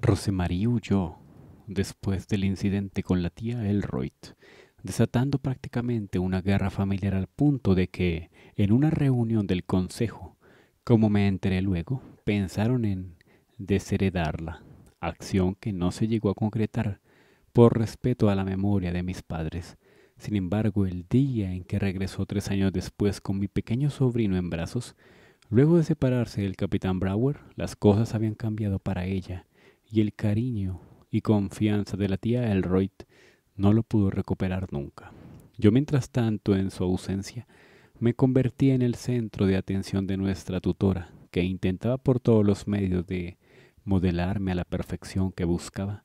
Rosemarie huyó después del incidente con la tía Elroyd, desatando prácticamente una guerra familiar al punto de que, en una reunión del consejo, como me enteré luego, pensaron en desheredarla, acción que no se llegó a concretar por respeto a la memoria de mis padres. Sin embargo, el día en que regresó tres años después con mi pequeño sobrino en brazos, luego de separarse del capitán Brower, las cosas habían cambiado para ella y el cariño y confianza de la tía Elroyd no lo pudo recuperar nunca. Yo mientras tanto, en su ausencia, me convertí en el centro de atención de nuestra tutora, que intentaba por todos los medios de modelarme a la perfección que buscaba,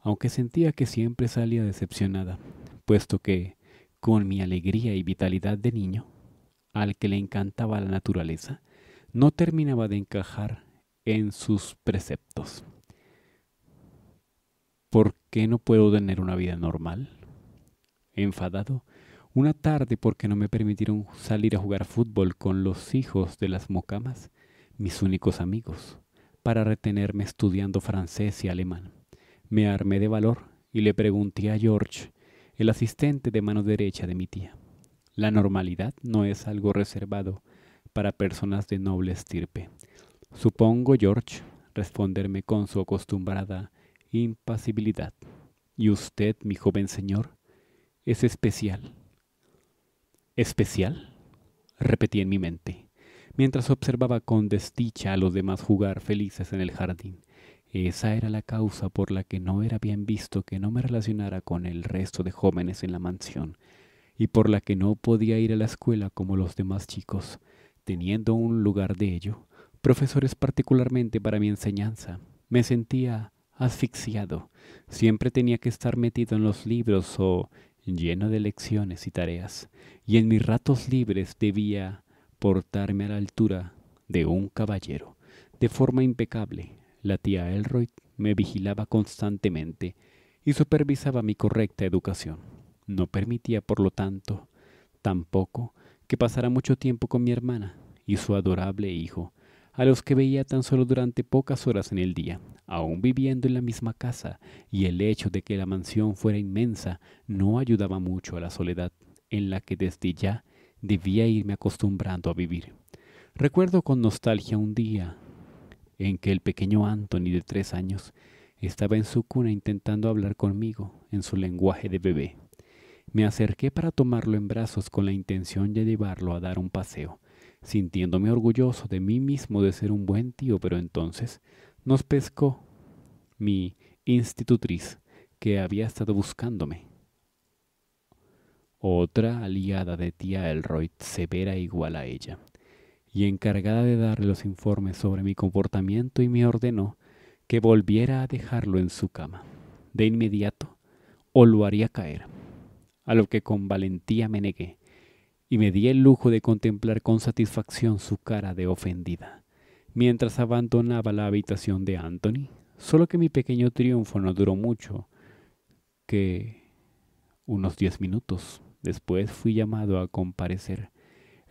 aunque sentía que siempre salía decepcionada, puesto que, con mi alegría y vitalidad de niño, al que le encantaba la naturaleza, no terminaba de encajar en sus preceptos. ¿Por qué no puedo tener una vida normal? Enfadado, una tarde porque no me permitieron salir a jugar fútbol con los hijos de las mocamas, mis únicos amigos, para retenerme estudiando francés y alemán. Me armé de valor y le pregunté a George, el asistente de mano derecha de mi tía. La normalidad no es algo reservado para personas de noble estirpe. Supongo, George, responderme con su acostumbrada impasibilidad. Y usted, mi joven señor, es especial. ¿Especial? repetí en mi mente, mientras observaba con desdicha a los demás jugar felices en el jardín. Esa era la causa por la que no era bien visto que no me relacionara con el resto de jóvenes en la mansión, y por la que no podía ir a la escuela como los demás chicos, teniendo un lugar de ello, profesores particularmente para mi enseñanza. Me sentía asfixiado. Siempre tenía que estar metido en los libros o lleno de lecciones y tareas, y en mis ratos libres debía portarme a la altura de un caballero. De forma impecable, la tía Elroy me vigilaba constantemente y supervisaba mi correcta educación. No permitía, por lo tanto, tampoco que pasara mucho tiempo con mi hermana y su adorable hijo, a los que veía tan solo durante pocas horas en el día, aún viviendo en la misma casa, y el hecho de que la mansión fuera inmensa no ayudaba mucho a la soledad en la que desde ya debía irme acostumbrando a vivir. Recuerdo con nostalgia un día en que el pequeño Anthony de tres años estaba en su cuna intentando hablar conmigo en su lenguaje de bebé. Me acerqué para tomarlo en brazos con la intención de llevarlo a dar un paseo, sintiéndome orgulloso de mí mismo de ser un buen tío, pero entonces nos pescó mi institutriz que había estado buscándome. Otra aliada de tía Elroy, severa igual a ella, y encargada de darle los informes sobre mi comportamiento y me ordenó que volviera a dejarlo en su cama, de inmediato, o lo haría caer, a lo que con valentía me negué, y me di el lujo de contemplar con satisfacción su cara de ofendida, mientras abandonaba la habitación de Anthony. Solo que mi pequeño triunfo no duró mucho, que unos diez minutos después fui llamado a comparecer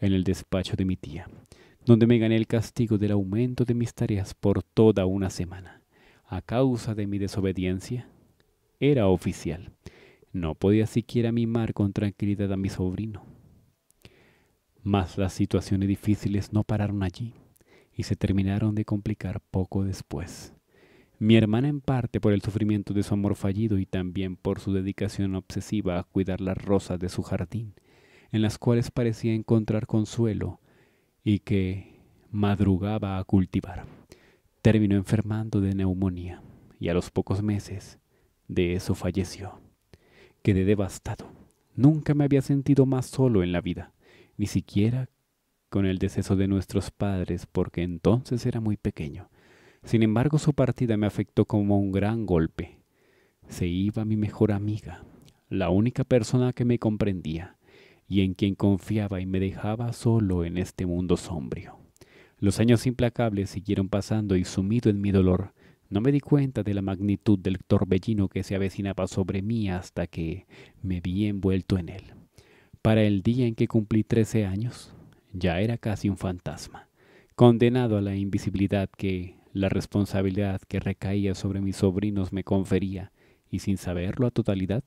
en el despacho de mi tía, donde me gané el castigo del aumento de mis tareas por toda una semana. A causa de mi desobediencia, era oficial. No podía siquiera mimar con tranquilidad a mi sobrino. Mas las situaciones difíciles no pararon allí y se terminaron de complicar poco después. Mi hermana en parte por el sufrimiento de su amor fallido y también por su dedicación obsesiva a cuidar las rosas de su jardín, en las cuales parecía encontrar consuelo y que madrugaba a cultivar. Terminó enfermando de neumonía y a los pocos meses de eso falleció. Quedé devastado. Nunca me había sentido más solo en la vida ni siquiera con el deceso de nuestros padres, porque entonces era muy pequeño. Sin embargo, su partida me afectó como un gran golpe. Se iba mi mejor amiga, la única persona que me comprendía y en quien confiaba y me dejaba solo en este mundo sombrío. Los años implacables siguieron pasando y sumido en mi dolor, no me di cuenta de la magnitud del torbellino que se avecinaba sobre mí hasta que me vi envuelto en él. Para el día en que cumplí 13 años, ya era casi un fantasma, condenado a la invisibilidad que la responsabilidad que recaía sobre mis sobrinos me confería, y sin saberlo a totalidad,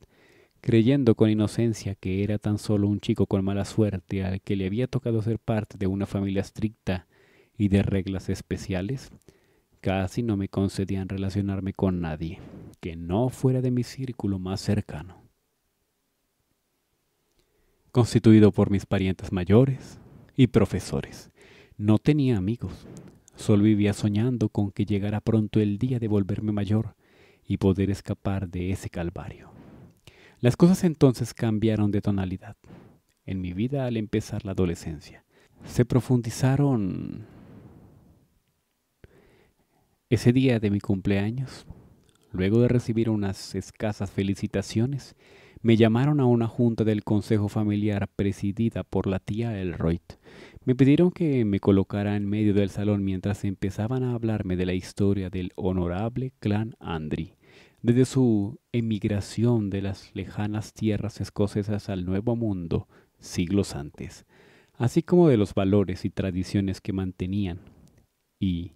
creyendo con inocencia que era tan solo un chico con mala suerte al que le había tocado ser parte de una familia estricta y de reglas especiales, casi no me concedían relacionarme con nadie que no fuera de mi círculo más cercano constituido por mis parientes mayores y profesores. No tenía amigos, solo vivía soñando con que llegara pronto el día de volverme mayor y poder escapar de ese calvario. Las cosas entonces cambiaron de tonalidad en mi vida al empezar la adolescencia. Se profundizaron ese día de mi cumpleaños, luego de recibir unas escasas felicitaciones, me llamaron a una junta del consejo familiar presidida por la tía Elroyd. Me pidieron que me colocara en medio del salón mientras empezaban a hablarme de la historia del honorable clan Andry, desde su emigración de las lejanas tierras escocesas al Nuevo Mundo siglos antes, así como de los valores y tradiciones que mantenían, y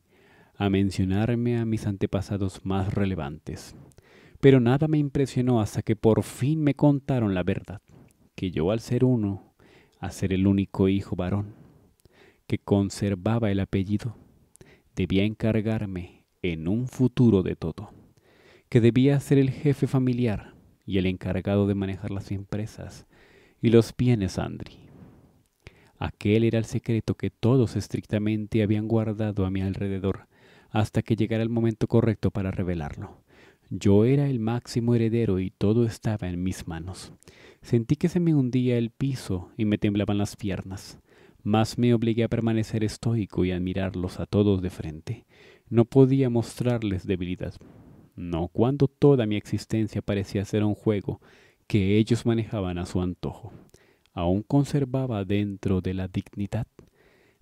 a mencionarme a mis antepasados más relevantes. Pero nada me impresionó hasta que por fin me contaron la verdad, que yo al ser uno, a ser el único hijo varón, que conservaba el apellido, debía encargarme en un futuro de todo, que debía ser el jefe familiar y el encargado de manejar las empresas y los bienes Andri. Aquel era el secreto que todos estrictamente habían guardado a mi alrededor hasta que llegara el momento correcto para revelarlo yo era el máximo heredero y todo estaba en mis manos. Sentí que se me hundía el piso y me temblaban las piernas. Más me obligué a permanecer estoico y a mirarlos a todos de frente. No podía mostrarles debilidad. No cuando toda mi existencia parecía ser un juego que ellos manejaban a su antojo. Aún conservaba dentro de la dignidad.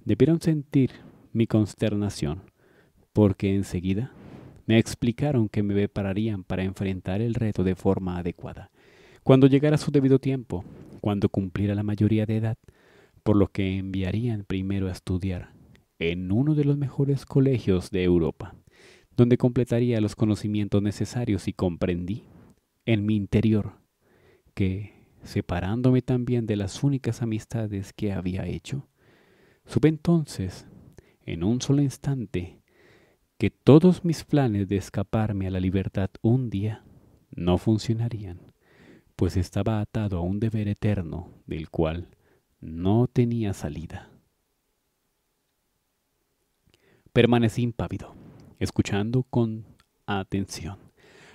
Debieron sentir mi consternación, porque enseguida me explicaron que me prepararían para enfrentar el reto de forma adecuada, cuando llegara su debido tiempo, cuando cumpliera la mayoría de edad, por lo que enviarían primero a estudiar en uno de los mejores colegios de Europa, donde completaría los conocimientos necesarios y comprendí en mi interior que, separándome también de las únicas amistades que había hecho, supe entonces, en un solo instante, que todos mis planes de escaparme a la libertad un día no funcionarían, pues estaba atado a un deber eterno del cual no tenía salida. Permanecí impávido, escuchando con atención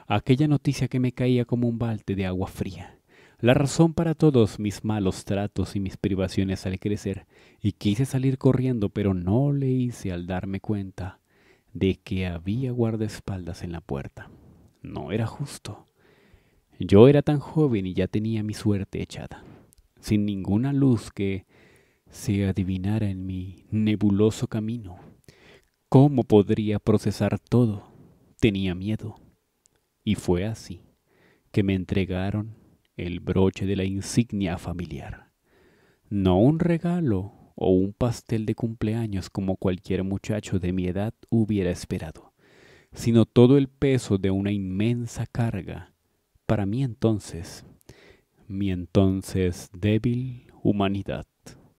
aquella noticia que me caía como un balde de agua fría, la razón para todos mis malos tratos y mis privaciones al crecer, y quise salir corriendo, pero no le hice al darme cuenta de que había guardaespaldas en la puerta. No era justo. Yo era tan joven y ya tenía mi suerte echada, sin ninguna luz que se adivinara en mi nebuloso camino. ¿Cómo podría procesar todo? Tenía miedo. Y fue así que me entregaron el broche de la insignia familiar. No un regalo o un pastel de cumpleaños como cualquier muchacho de mi edad hubiera esperado, sino todo el peso de una inmensa carga. Para mí entonces, mi entonces débil humanidad.